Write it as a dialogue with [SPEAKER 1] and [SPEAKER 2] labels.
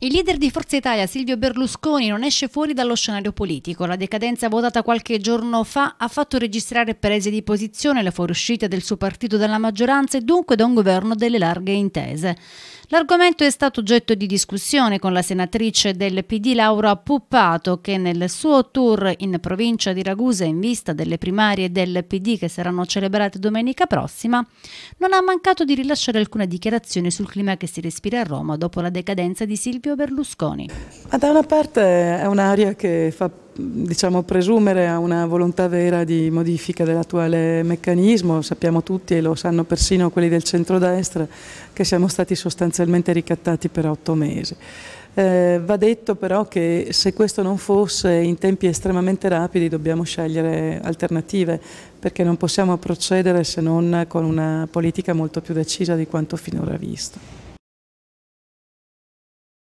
[SPEAKER 1] Il leader di Forza Italia Silvio Berlusconi non esce fuori dallo scenario politico. La decadenza votata qualche giorno fa ha fatto registrare prese di posizione la fuoriuscita del suo partito dalla maggioranza e dunque da un governo delle larghe intese. L'argomento è stato oggetto di discussione con la senatrice del PD Laura Puppato che nel suo tour in provincia di Ragusa in vista delle primarie del PD che saranno celebrate domenica prossima non ha mancato di rilasciare alcune dichiarazioni sul clima che si respira a Roma dopo la decadenza di Silvio Silvio Berlusconi.
[SPEAKER 2] Ma da una parte è un'area che fa diciamo, presumere a una volontà vera di modifica dell'attuale meccanismo, sappiamo tutti e lo sanno persino quelli del centrodestra che siamo stati sostanzialmente ricattati per otto mesi. Eh, va detto però che se questo non fosse in tempi estremamente rapidi dobbiamo scegliere alternative perché non possiamo procedere se non con una politica molto più decisa di quanto finora visto.